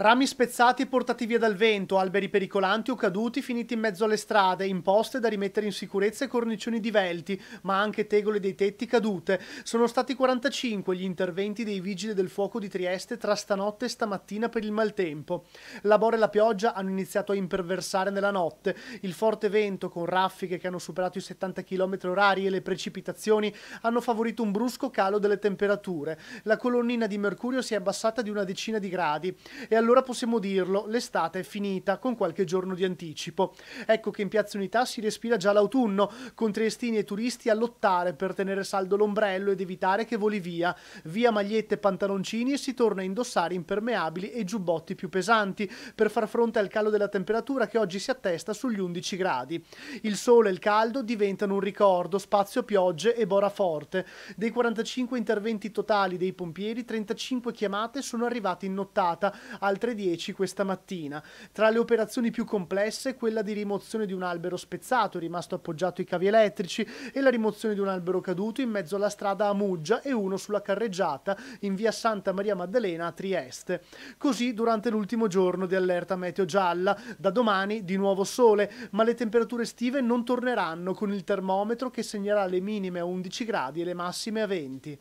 Rami spezzati e portati via dal vento, alberi pericolanti o caduti finiti in mezzo alle strade, imposte da rimettere in sicurezza e cornicioni divelti, ma anche tegole dei tetti cadute. Sono stati 45 gli interventi dei vigili del fuoco di Trieste tra stanotte e stamattina per il maltempo. La bora e la pioggia hanno iniziato a imperversare nella notte. Il forte vento, con raffiche che hanno superato i 70 km orari e le precipitazioni, hanno favorito un brusco calo delle temperature. La colonnina di mercurio si è abbassata di una decina di gradi. E allora allora possiamo dirlo, l'estate è finita con qualche giorno di anticipo. Ecco che in Piazza Unità si respira già l'autunno, con triestini e turisti a lottare per tenere saldo l'ombrello ed evitare che voli via. Via magliette e pantaloncini e si torna a indossare impermeabili e giubbotti più pesanti per far fronte al calo della temperatura che oggi si attesta sugli 11 gradi. Il sole e il caldo diventano un ricordo, spazio piogge e bora forte. Dei 45 interventi totali dei pompieri, 35 chiamate sono arrivate in nottata, al altre 10 questa mattina. Tra le operazioni più complesse, quella di rimozione di un albero spezzato rimasto appoggiato ai cavi elettrici e la rimozione di un albero caduto in mezzo alla strada a Muggia e uno sulla carreggiata in via Santa Maria Maddalena a Trieste. Così durante l'ultimo giorno di allerta meteo gialla, da domani di nuovo sole, ma le temperature estive non torneranno con il termometro che segnerà le minime a 11 gradi e le massime a 20.